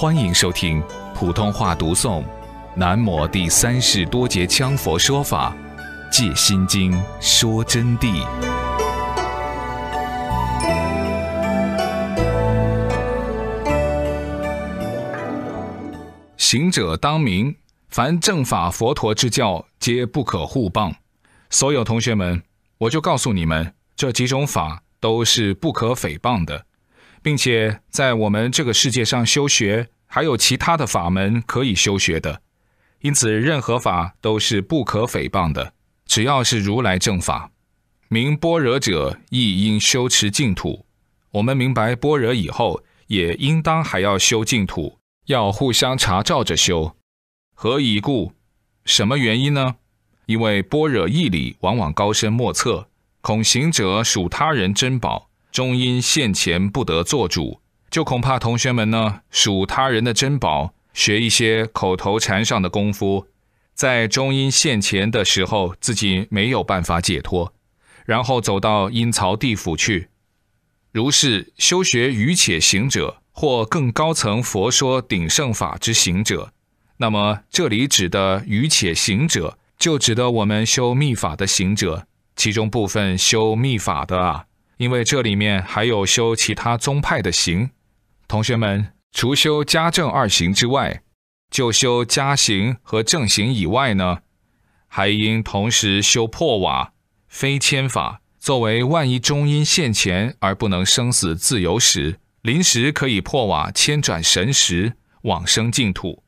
欢迎收听普通话读诵《南摩第三世多杰羌佛说法借心经》说真谛。行者当明，凡正法佛陀之教，皆不可互谤。所有同学们，我就告诉你们，这几种法都是不可诽谤的。并且在我们这个世界上修学，还有其他的法门可以修学的，因此任何法都是不可诽谤的。只要是如来正法，明般若者亦应修持净土。我们明白般若以后，也应当还要修净土，要互相查照着修。何以故？什么原因呢？因为般若义理往往高深莫测，恐行者属他人珍宝。终因现前不得做主，就恐怕同学们呢，属他人的珍宝，学一些口头禅上的功夫，在中阴现前的时候，自己没有办法解脱，然后走到阴曹地府去。如是修学愚且行者，或更高层佛说顶圣法之行者，那么这里指的愚且行者，就指的我们修密法的行者，其中部分修密法的啊。因为这里面还有修其他宗派的行，同学们除修家政二行之外，就修家行和正行以外呢，还应同时修破瓦、非迁法，作为万一中因现前而不能生死自由时，临时可以破瓦迁转神识往生净土。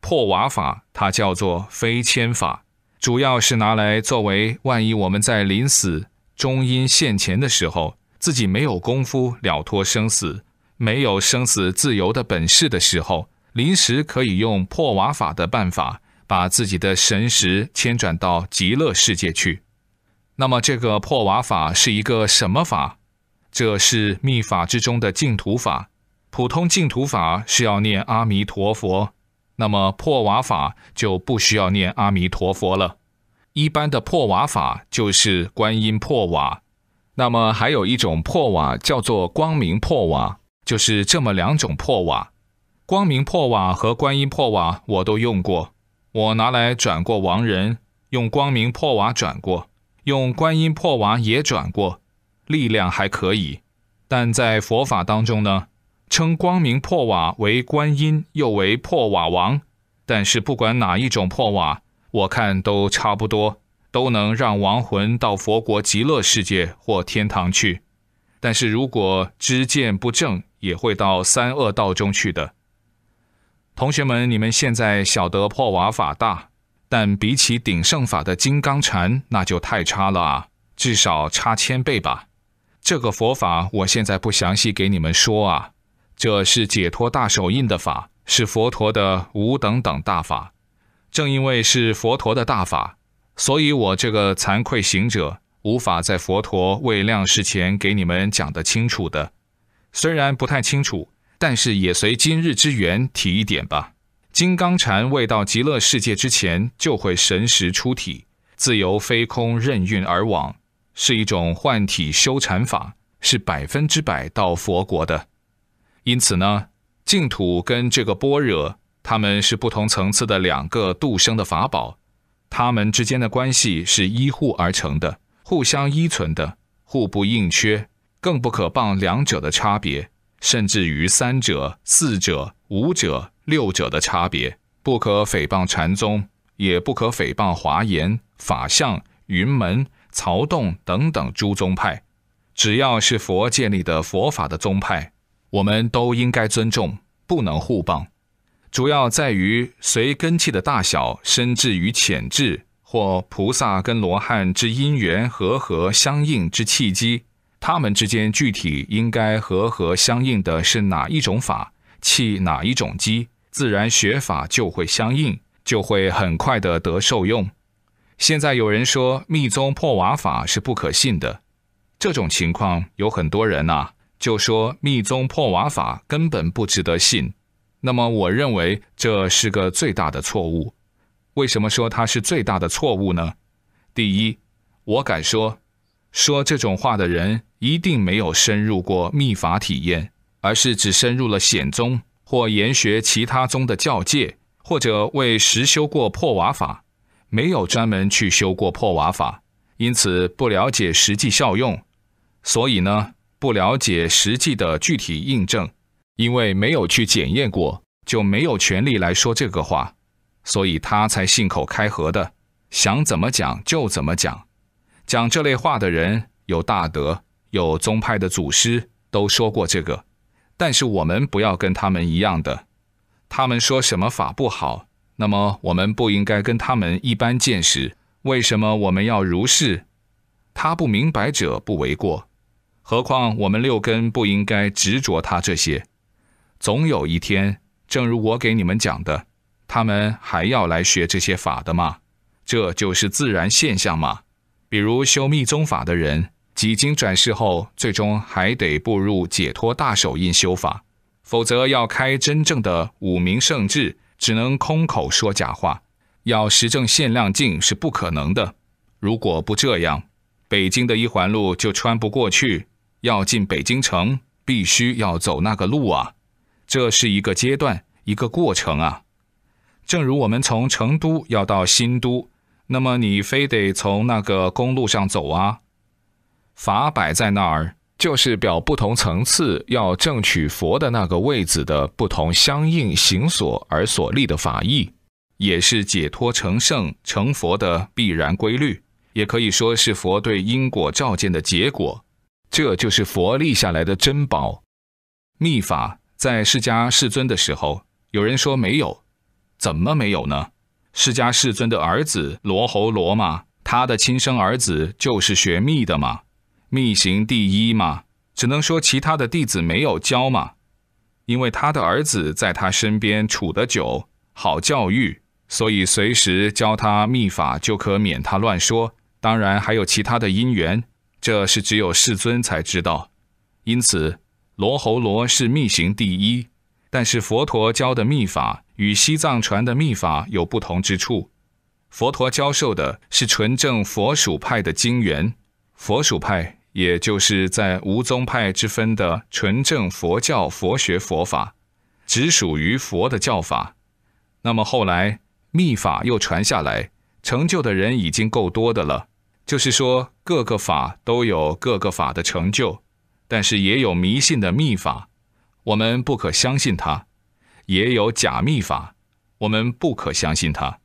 破瓦法它叫做非迁法，主要是拿来作为万一我们在临死。终因现前的时候，自己没有功夫了脱生死，没有生死自由的本事的时候，临时可以用破瓦法的办法，把自己的神识迁转到极乐世界去。那么，这个破瓦法是一个什么法？这是密法之中的净土法。普通净土法是要念阿弥陀佛，那么破瓦法就不需要念阿弥陀佛了。一般的破瓦法就是观音破瓦，那么还有一种破瓦叫做光明破瓦，就是这么两种破瓦。光明破瓦和观音破瓦我都用过，我拿来转过亡人，用光明破瓦转过，用观音破瓦也转过，力量还可以。但在佛法当中呢，称光明破瓦为观音，又为破瓦王。但是不管哪一种破瓦。我看都差不多，都能让亡魂到佛国极乐世界或天堂去，但是如果知见不正，也会到三恶道中去的。同学们，你们现在晓得破瓦法大，但比起顶圣法的金刚禅，那就太差了啊，至少差千倍吧。这个佛法我现在不详细给你们说啊，这是解脱大手印的法，是佛陀的无等等大法。正因为是佛陀的大法，所以我这个惭愧行者无法在佛陀未亮示前给你们讲得清楚的。虽然不太清楚，但是也随今日之缘提一点吧。金刚禅未到极乐世界之前，就会神识出体，自由飞空，任运而往，是一种幻体修禅法，是百分之百到佛国的。因此呢，净土跟这个般若。他们是不同层次的两个度生的法宝，它们之间的关系是依互而成的，互相依存的，互不应缺，更不可谤两者的差别，甚至于三者、四者、五者、六者的差别，不可诽谤禅宗，也不可诽谤华严、法相、云门、曹洞等等诸宗派。只要是佛建立的佛法的宗派，我们都应该尊重，不能互谤。主要在于随根器的大小、深至与浅智，或菩萨跟罗汉之因缘和合相应之契机，他们之间具体应该和合相应的是哪一种法气哪一种机，自然学法就会相应，就会很快的得受用。现在有人说密宗破瓦法是不可信的，这种情况有很多人呐，就说密宗破瓦法根本不值得信。那么我认为这是个最大的错误。为什么说它是最大的错误呢？第一，我敢说，说这种话的人一定没有深入过密法体验，而是只深入了显宗或研学其他宗的教戒，或者未实修过破瓦法，没有专门去修过破瓦法，因此不了解实际效用，所以呢，不了解实际的具体印证。因为没有去检验过，就没有权利来说这个话，所以他才信口开河的，想怎么讲就怎么讲。讲这类话的人有大德，有宗派的祖师都说过这个，但是我们不要跟他们一样的。他们说什么法不好，那么我们不应该跟他们一般见识。为什么我们要如是？他不明白者不为过，何况我们六根不应该执着他这些。总有一天，正如我给你们讲的，他们还要来学这些法的吗？这就是自然现象吗？比如修密宗法的人，几经转世后，最终还得步入解脱大手印修法，否则要开真正的五明圣智，只能空口说假话，要实证限量进是不可能的。如果不这样，北京的一环路就穿不过去，要进北京城，必须要走那个路啊。这是一个阶段，一个过程啊。正如我们从成都要到新都，那么你非得从那个公路上走啊。法摆在那儿，就是表不同层次要正取佛的那个位子的不同相应行所而所立的法义，也是解脱成圣成佛的必然规律，也可以说是佛对因果照见的结果。这就是佛立下来的珍宝秘法。在释迦世尊的时候，有人说没有，怎么没有呢？释迦世尊的儿子罗侯罗嘛，他的亲生儿子就是学密的嘛，密行第一嘛，只能说其他的弟子没有教嘛，因为他的儿子在他身边处得久，好教育，所以随时教他密法就可免他乱说。当然还有其他的因缘，这是只有世尊才知道，因此。罗喉罗是密行第一，但是佛陀教的密法与西藏传的密法有不同之处。佛陀教授的是纯正佛属派的经缘，佛属派也就是在无宗派之分的纯正佛教佛学佛法，只属于佛的教法。那么后来密法又传下来，成就的人已经够多的了，就是说各个法都有各个法的成就。但是也有迷信的秘法，我们不可相信它；也有假秘法，我们不可相信它；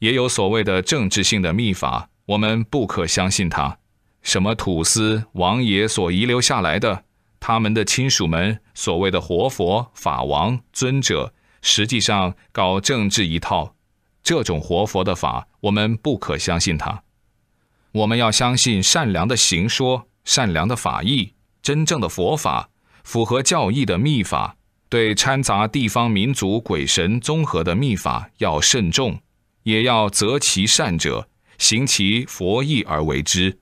也有所谓的政治性的秘法，我们不可相信它。什么土司王爷所遗留下来的，他们的亲属们所谓的活佛法王尊者，实际上搞政治一套，这种活佛的法，我们不可相信它。我们要相信善良的行说，善良的法义。真正的佛法，符合教义的密法，对掺杂地方民族鬼神综合的密法要慎重，也要择其善者，行其佛意而为之。